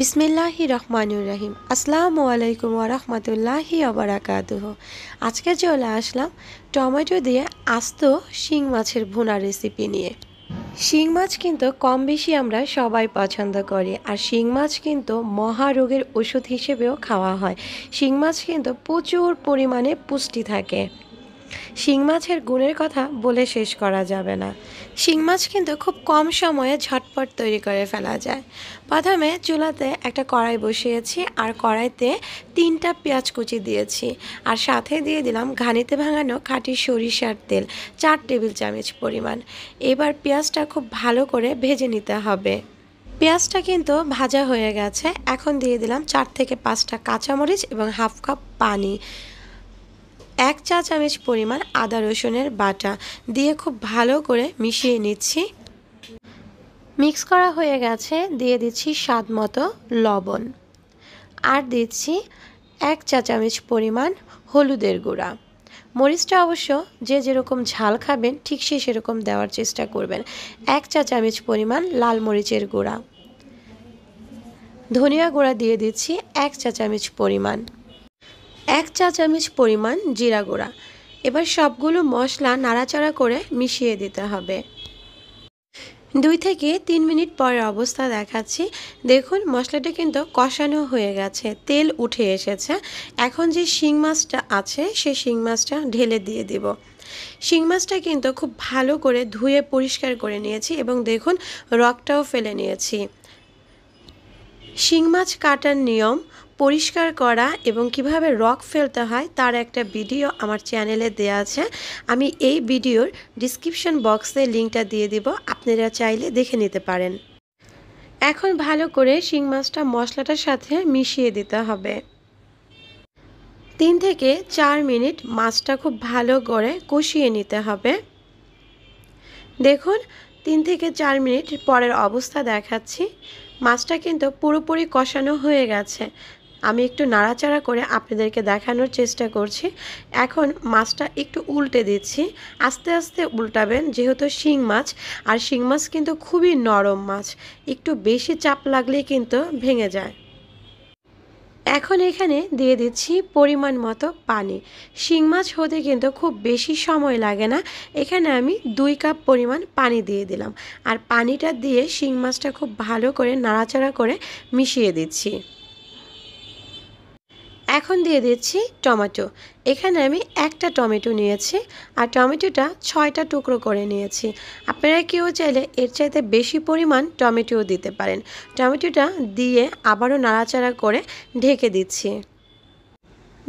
বিসমিল্লাহি রহমানুর রাহিম আসসালামু আলাইকুম রহমতুল্লাহি আবরাকাতুহ আজকে চলে আসলাম টমেটো দিয়ে আস্ত শিং মাছের ভুনা রেসিপি নিয়ে শিং মাছ কিন্তু কম বেশি আমরা সবাই পছন্দ করি আর শিং মাছ কিন্তু মহারোগের ওষুধ হিসেবেও খাওয়া হয় শিং মাছ কিন্তু প্রচুর পরিমাণে পুষ্টি থাকে শিং মাছের গুণের কথা বলে শেষ করা যাবে না শিং মাছ কিন্তু খুব কম সময়ে ঝটপট তৈরি করে ফেলা যায় প্রথমে চুলাতে একটা কড়াই বসিয়েছি আর কড়াইতে তিনটা পেঁয়াজ কুচি দিয়েছি আর সাথে দিয়ে দিলাম ঘানিতে ভাঙানো খাঁটি সরিষার তেল চার টেবিল চামচ পরিমাণ এবার পেঁয়াজটা খুব ভালো করে ভেজে নিতে হবে পেঁয়াজটা কিন্তু ভাজা হয়ে গেছে এখন দিয়ে দিলাম চার থেকে পাঁচটা কাঁচামরিচ এবং হাফ কাপ পানি এক চা চামচ পরিমাণ আদা রসুনের বাটা দিয়ে খুব ভালো করে মিশিয়ে নিচ্ছি মিক্স করা হয়ে গেছে দিয়ে দিচ্ছি স্বাদ মতো লবণ আর দিচ্ছি এক চা চামচ পরিমাণ হলুদের গুঁড়া মরিচটা অবশ্য যে যেরকম ঝাল খাবেন ঠিক সে সেরকম দেওয়ার চেষ্টা করবেন এক চা চামচ পরিমাণ লাল মরিচের গুঁড়া ধনিয়া গুঁড়া দিয়ে দিচ্ছি এক চা চামচ পরিমাণ চা চামচ পরিমাণ জিরা গুঁড়া এবার সবগুলো মশলা নাড়াচাড়া করে মিশিয়ে দিতে হবে দুই থেকে তিন মিনিট পরে অবস্থা দেখাচ্ছি দেখুন মশলাটা কিন্তু কষানো হয়ে গেছে তেল উঠে এসেছে এখন যে শিং মাছটা আছে সে শিং মাছটা ঢেলে দিয়ে দিব শিং মাছটা কিন্তু খুব ভালো করে ধুয়ে পরিষ্কার করে নিয়েছি এবং দেখুন রকটাও ফেলে নিয়েছি শিং মাছ কাটার নিয়ম পরিষ্কার করা এবং কিভাবে রক ফেলতে হয় তার একটা ভিডিও আমার চ্যানেলে দেয়া আছে আমি এই ভিডিওর ডিসক্রিপশন বক্সে লিঙ্কটা দিয়ে দিব আপনারা চাইলে দেখে নিতে পারেন এখন ভালো করে শিং মাছটা মশলাটার সাথে মিশিয়ে দিতে হবে তিন থেকে চার মিনিট মাছটা খুব ভালো করে কষিয়ে নিতে হবে দেখুন তিন থেকে চার মিনিট পরের অবস্থা দেখাচ্ছি মাছটা কিন্তু পুরোপুরি কষানো হয়ে গেছে আমি একটু নাড়াচাড়া করে আপনাদেরকে দেখানোর চেষ্টা করছি এখন মাছটা একটু উল্টে দিচ্ছি আস্তে আস্তে উল্টাবেন যেহেতু শিং মাছ আর শিং মাছ কিন্তু খুবই নরম মাছ একটু বেশি চাপ লাগলে কিন্তু ভেঙে যায় এখন এখানে দিয়ে দিচ্ছি পরিমাণ মতো পানি শিং মাছ হতে কিন্তু খুব বেশি সময় লাগে না এখানে আমি দুই কাপ পরিমাণ পানি দিয়ে দিলাম আর পানিটা দিয়ে শিং মাছটা খুব ভালো করে নাড়াচাড়া করে মিশিয়ে দিচ্ছি এখন দিয়ে দিচ্ছি টমেটো এখানে আমি একটা টমেটো নিয়েছি আর টমেটোটা ছয়টা টুকরো করে নিয়েছি আপনারা কেউ চাইলে এর চাইতে বেশি পরিমাণ টমেটোও দিতে পারেন টমেটোটা দিয়ে আবারও নাড়াচাড়া করে ঢেকে দিচ্ছি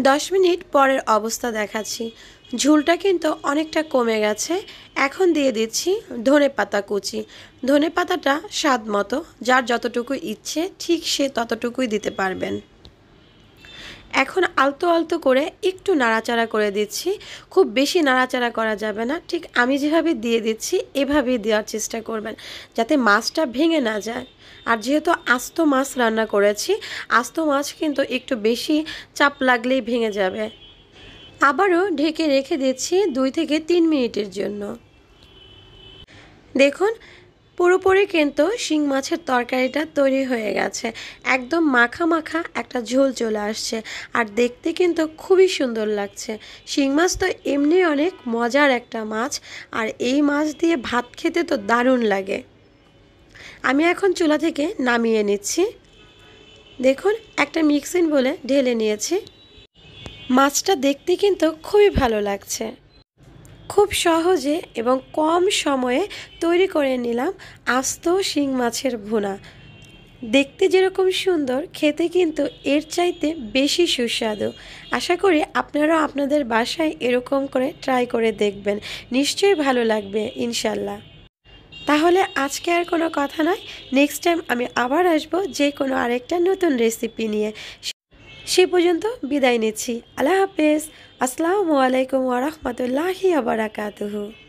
দশ মিনিট পরের অবস্থা দেখাচ্ছি ঝুলটা কিন্তু অনেকটা কমে গেছে এখন দিয়ে দিচ্ছি ধনে পাতা কুচি ধনে পাতাটা স্বাদ মতো যার যতটুকু ইচ্ছে ঠিক সে ততটুকুই দিতে পারবেন এখন আলতো আলতো করে একটু নাড়াচাড়া করে দিচ্ছি খুব বেশি নাড়াচাড়া করা যাবে না ঠিক আমি যেভাবে দিয়ে দিচ্ছি এভাবেই দেওয়ার চেষ্টা করবেন যাতে মাছটা ভেঙে না যায় আর যেহেতু আস্ত মাছ রান্না করেছি আস্ত মাছ কিন্তু একটু বেশি চাপ লাগলেই ভেঙে যাবে আবারও ঢেকে রেখে দিচ্ছি দুই থেকে তিন মিনিটের জন্য দেখুন পুরোপুরি কিন্তু শিং মাছের তরকারিটা তৈরি হয়ে গেছে একদম মাখা মাখা একটা ঝোল চলে আসছে আর দেখতে কিন্তু খুবই সুন্দর লাগছে শিং মাছ তো এমনি অনেক মজার একটা মাছ আর এই মাছ দিয়ে ভাত খেতে তো দারুণ লাগে আমি এখন চুলা থেকে নামিয়ে নিচ্ছি দেখুন একটা মিক্সিন বলে ঢেলে নিয়েছি মাছটা দেখতে কিন্তু খুবই ভালো লাগছে খুব সহজে এবং কম সময়ে তৈরি করে নিলাম আস্ত শিং মাছের ভুনা দেখতে যেরকম সুন্দর খেতে কিন্তু এর চাইতে বেশি সুস্বাদু আশা করি আপনারাও আপনাদের বাসায় এরকম করে ট্রাই করে দেখবেন নিশ্চয়ই ভালো লাগবে ইনশাল্লাহ তাহলে আজকে আর কোনো কথা নয় নেক্সট টাইম আমি আবার আসব যে কোনো আরেকটা নতুন রেসিপি নিয়ে সে পর্যন্ত বিদায় নিচ্ছি আল্লাহ হাফেজ আসসালামু আলাইকুম ওরহমতুল্লাহি আবরাকাতহু